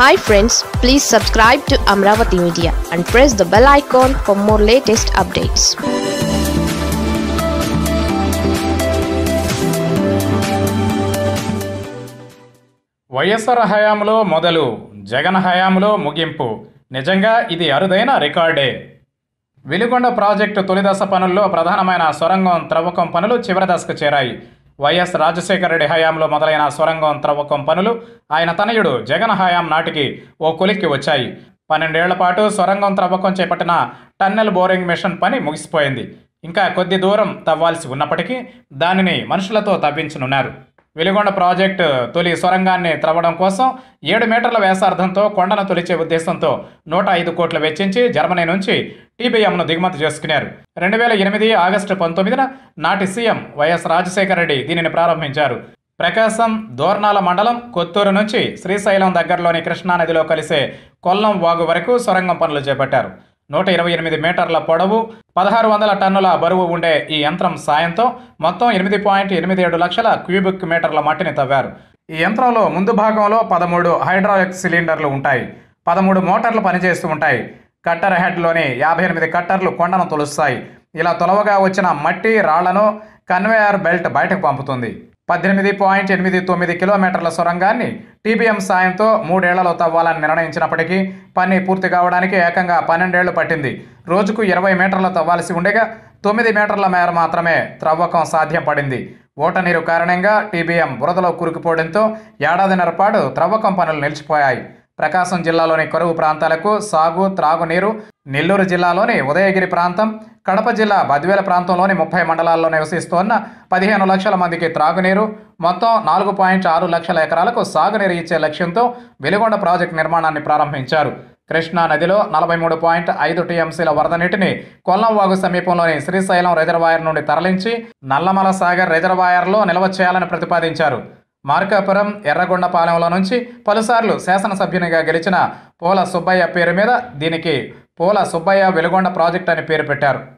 hi friends please subscribe to Amaravati media and press the bell icon for more latest updates YSR హయాంలో మొదలు జగన్ హయాంలో ముగింపు నిజంగా ఇది అరుదైన రికార్డే వెలుగొండ ప్రాజెక్టు తొలిదశ పనుల్లో ప్రధానమైన సొరంగం త్రవ్వకం పనులు చివరి దశకు చేరాయి వైఎస్ రాజశేఖరరెడ్డి హయాంలో మొదలైన సొరంగం త్రవ్వకం పనులు ఆయన తనయుడు జగన్ హయాం నాటికి ఓ కొలిక్కి వచ్చాయి పన్నెండేళ్ల పాటు సొరంగం త్రవ్వకం చేపట్టిన టన్నెల్ బోరింగ్ మిషన్ పని ముగిసిపోయింది ఇంకా కొద్ది దూరం తవ్వాల్సి ఉన్నప్పటికీ దానిని మనుషులతో తవ్వించనున్నారు వెలిగొండ ప్రాజెక్టు తొలి సొరంగాన్ని త్రవ్వడం కోసం ఏడు మీటర్ల వ్యాసార్థంతో కొండను తొలిచే ఉద్దేశంతో నూట ఐదు కోట్లు వెచ్చించి జర్మనీ నుంచి టీబీఎంను దిగుమతి చేసుకున్నారు రెండు వేల ఎనిమిది ఆగస్టు పంతొమ్మిదిన నాటి సీఎం వైఎస్ రాజశేఖర రెడ్డి దీనిని ప్రారంభించారు ప్రకాశం దోర్నాల మండలం కొత్తూరు నుంచి శ్రీశైలం దగ్గరలోని కృష్ణానదిలో కలిసే కొల్లం వాగు వరకు సొరంగం పనులు చేపట్టారు నూట ఇరవై ఎనిమిది మీటర్ల పొడవు పదహారు వందల టన్నుల బరువు ఉండే ఈ యంత్రం సాయంతో మొత్తం ఎనిమిది పాయింట్ ఎనిమిది ఏడు లక్షల క్యూబిక్ మీటర్ల మట్టిని తవ్వారు ఈ యంత్రంలో ముందు భాగంలో పదమూడు హైడ్రాలిక్ సిలిండర్లు ఉంటాయి పదమూడు మోటార్లు పనిచేస్తూ ఉంటాయి కట్టర్ హెడ్లోని యాభై ఎనిమిది కట్టర్లు కొండను తొలుస్తాయి ఇలా తొలవగా వచ్చిన మట్టి రాళ్లను కన్వేయర్ బెల్ట్ బయటకు పంపుతుంది పద్దెనిమిది పాయింట్ ఎనిమిది తొమ్మిది కిలోమీటర్ల సొరంగాన్ని టీబీఎం సాయంతో మూడేళ్లలో తవ్వాలని నిర్ణయించినప్పటికీ పని పూర్తి కావడానికి ఏకంగా పన్నెండేళ్లు పట్టింది రోజుకు ఇరవై మీటర్లు తవ్వాల్సి ఉండగా తొమ్మిది మీటర్ల మేర మాత్రమే త్రవ్వకం సాధ్యం పడింది ఓటనీరు కారణంగా టీబీఎం బురదలో కూరుకుపోవడంతో ఏడాదిన్నర పాటు త్రవ్వకం పనులు నిలిచిపోయాయి ప్రకాశం జిల్లాలోని కరువు ప్రాంతాలకు సాగు త్రాగునీరు నెల్లూరు జిల్లాలోని ఉదయగిరి ప్రాంతం కడప జిల్లా బద్వేల ప్రాంతంలోని ముప్పై మండలాల్లో నివసిస్తున్న పదిహేను లక్షల మందికి త్రాగునీరు మొత్తం నాలుగు పాయింట్ ఆరు లక్షల ఎకరాలకు సాగునీరు ఇచ్చే లక్ష్యంతో వెలుగొండ ప్రాజెక్టు నిర్మాణాన్ని ప్రారంభించారు కృష్ణా నదిలో నలభై మూడు పాయింట్ ఐదు టీఎంసీల వరద నీటిని కొల్లంవాగు సమీపంలోని శ్రీశైలం రిజర్వాయర్ నుండి తరలించి నల్లమల సాగర్ రిజర్వాయర్లో నిల్వ చేయాలని ప్రతిపాదించారు మార్కాపురం ఎర్రగొండపాలెంలో నుంచి పలుసార్లు శాసనసభ్యునిగా గెలిచిన పోల సుబ్బయ్య పేరు మీద దీనికి పోల సుబ్బయ్య వెలుగొండ ప్రాజెక్ట్ అని పేరు పెట్టారు